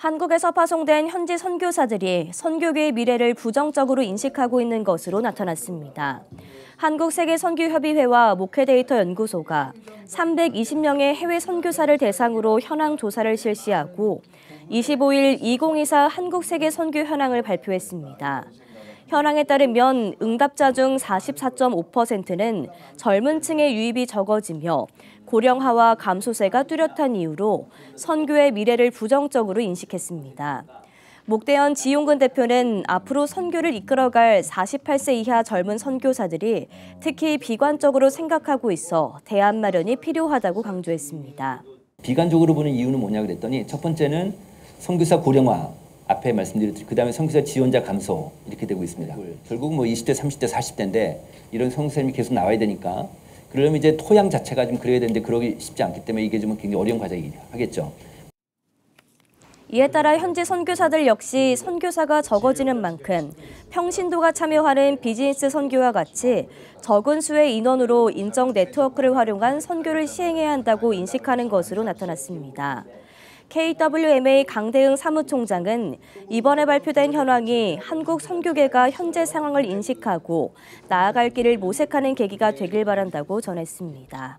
한국에서 파송된 현지 선교사들이 선교계의 미래를 부정적으로 인식하고 있는 것으로 나타났습니다. 한국세계선교협의회와 모케데이터연구소가 320명의 해외 선교사를 대상으로 현황 조사를 실시하고 25일 2024 한국세계선교 현황을 발표했습니다. 현황에 따르면 응답자 중 44.5%는 젊은 층의 유입이 적어지며 고령화와 감소세가 뚜렷한 이유로 선교의 미래를 부정적으로 인식했습니다. 목대현 지용근 대표는 앞으로 선교를 이끌어갈 48세 이하 젊은 선교사들이 특히 비관적으로 생각하고 있어 대안 마련이 필요하다고 강조했습니다. 비관적으로 보는 이유는 뭐냐 그랬더니 첫 번째는 선교사 고령화 앞에 말씀드렸듯이 그다음에 성교사 지원자 감소 이렇게 되고 있습니다. 네. 결국 뭐 20대, 30대, 40대인데 이런 성교사님이 계속 나와야 되니까 그러면 이제 토양 자체가 좀 그래야 되는데 그러기 쉽지 않기 때문에 이게 좀 굉장히 어려운 과정이 하겠죠. 이에 따라 현지 선교사들 역시 선교사가 적어지는 만큼 평신도가 참여하는 비즈니스 선교와 같이 적은 수의 인원으로 인적 네트워크를 활용한 선교를 시행해야 한다고 인식하는 것으로 나타났습니다. KWMA 강대응 사무총장은 이번에 발표된 현황이 한국 선교계가 현재 상황을 인식하고 나아갈 길을 모색하는 계기가 되길 바란다고 전했습니다.